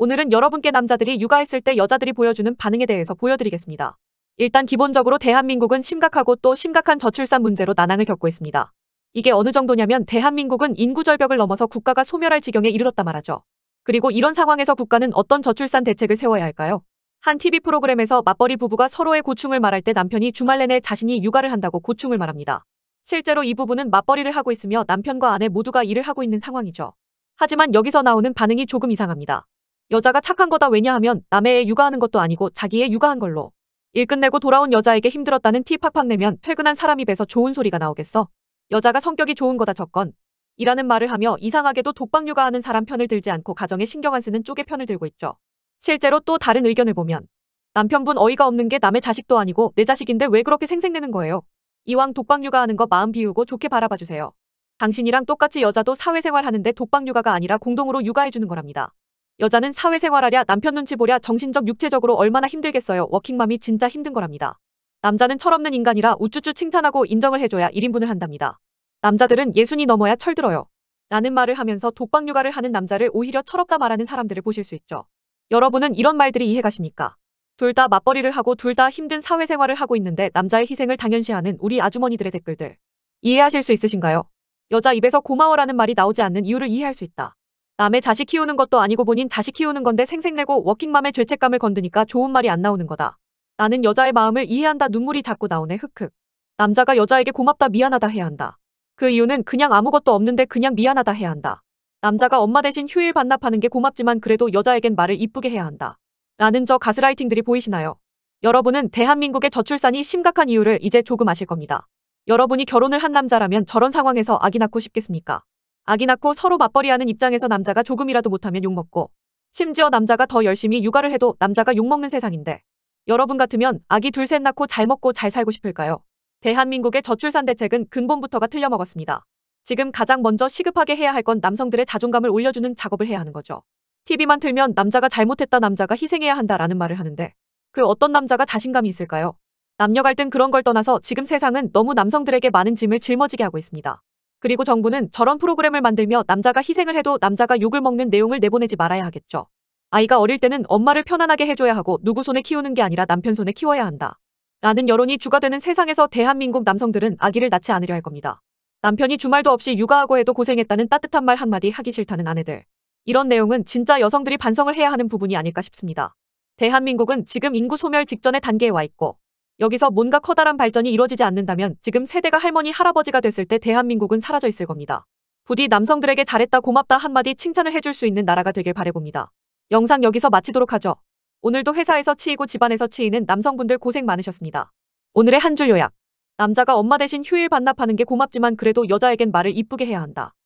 오늘은 여러분께 남자들이 육아했을 때 여자들이 보여주는 반응에 대해서 보여드리겠습니다. 일단 기본적으로 대한민국은 심각하고 또 심각한 저출산 문제로 난항을 겪고 있습니다. 이게 어느 정도냐면 대한민국은 인구 절벽을 넘어서 국가가 소멸할 지경에 이르렀다 말하죠. 그리고 이런 상황에서 국가는 어떤 저출산 대책을 세워야 할까요? 한 TV 프로그램에서 맞벌이 부부가 서로의 고충을 말할 때 남편이 주말 내내 자신이 육아를 한다고 고충을 말합니다. 실제로 이 부부는 맞벌이를 하고 있으며 남편과 아내 모두가 일을 하고 있는 상황이죠. 하지만 여기서 나오는 반응이 조금 이상합니다. 여자가 착한 거다 왜냐하면 남의 애 육아하는 것도 아니고 자기의 육아한 걸로. 일 끝내고 돌아온 여자에게 힘들었다는 티 팍팍 내면 퇴근한 사람 입에서 좋은 소리가 나오겠어. 여자가 성격이 좋은 거다 적건 이라는 말을 하며 이상하게도 독박 육아하는 사람 편을 들지 않고 가정에 신경 안 쓰는 쪽의 편을 들고 있죠. 실제로 또 다른 의견을 보면 남편분 어이가 없는 게 남의 자식도 아니고 내 자식인데 왜 그렇게 생색내는 거예요. 이왕 독박 육아하는 거 마음 비우고 좋게 바라봐 주세요. 당신이랑 똑같이 여자도 사회생활 하는데 독박 육아가 아니라 공동으로 육아해주는 거랍니다. 여자는 사회생활하랴 남편 눈치 보랴 정신적 육체적으로 얼마나 힘들겠어요. 워킹맘이 진짜 힘든 거랍니다. 남자는 철없는 인간이라 우쭈쭈 칭찬하고 인정을 해줘야 1인분을 한답니다. 남자들은 예순이 넘어야 철들어요. 라는 말을 하면서 독박 육아를 하는 남자를 오히려 철없다 말하는 사람들을 보실 수 있죠. 여러분은 이런 말들이 이해가십니까? 둘 다 맞벌이를 하고 둘 다 힘든 사회생활을 하고 있는데 남자의 희생을 당연시하는 우리 아주머니들의 댓글들. 이해하실 수 있으신가요? 여자 입에서 고마워라는 말이 나오지 않는 이유를 이해할 수 있다. 남의 자식 키우는 것도 아니고 본인 자식 키우는 건데 생색내고 워킹맘의 죄책감을 건드니까 좋은 말이 안 나오는 거다. 나는 여자의 마음을 이해한다 눈물이 자꾸 나오네 흑흑. 남자가 여자에게 고맙다 미안하다 해야 한다. 그 이유는 그냥 아무것도 없는데 그냥 미안하다 해야 한다. 남자가 엄마 대신 휴일 반납하는 게 고맙지만 그래도 여자에겐 말을 이쁘게 해야 한다. 라는 저 가스라이팅들이 보이시나요? 여러분은 대한민국의 저출산이 심각한 이유를 이제 조금 아실 겁니다. 여러분이 결혼을 한 남자라면 저런 상황에서 아기 낳고 싶겠습니까? 아기 낳고 서로 맞벌이하는 입장에서 남자가 조금이라도 못하면 욕먹고 심지어 남자가 더 열심히 육아를 해도 남자가 욕먹는 세상인데 여러분 같으면 아기 둘 셋 낳고 잘 먹고 잘 살고 싶을까요? 대한민국의 저출산 대책은 근본부터가 틀려먹었습니다. 지금 가장 먼저 시급하게 해야 할 건 남성들의 자존감을 올려주는 작업을 해야 하는 거죠. TV만 틀면 남자가 잘못했다 남자가 희생해야 한다라는 말을 하는데 그 어떤 남자가 자신감이 있을까요? 남녀 갈등 그런 걸 떠나서 지금 세상은 너무 남성들에게 많은 짐을 짊어지게 하고 있습니다. 그리고 정부는 저런 프로그램을 만들며 남자가 희생을 해도 남자가 욕을 먹는 내용을 내보내지 말아야 하겠죠. 아이가 어릴 때는 엄마를 편안하게 해줘야 하고 누구 손에 키우는 게 아니라 남편 손에 키워야 한다. 라는 여론이 주가 되는 세상에서 대한민국 남성들은 아기를 낳지 않으려 할 겁니다. 남편이 주말도 없이 육아하고 해도 고생했다는 따뜻한 말 한마디 하기 싫다는 아내들. 이런 내용은 진짜 여성들이 반성을 해야 하는 부분이 아닐까 싶습니다. 대한민국은 지금 인구 소멸 직전의 단계에 와 있고 여기서 뭔가 커다란 발전이 이루어지지 않는다면 지금 세대가 할머니 할아버지가 됐을 때 대한민국은 사라져 있을 겁니다. 부디 남성들에게 잘했다 고맙다 한마디 칭찬을 해줄 수 있는 나라가 되길 바래봅니다. 영상 여기서 마치도록 하죠. 오늘도 회사에서 치이고 집안에서 치이는 남성분들 고생 많으셨습니다. 오늘의 한 줄 요약. 남자가 엄마 대신 휴일 반납하는 게 고맙지만 그래도 여자에겐 말을 이쁘게 해야 한다.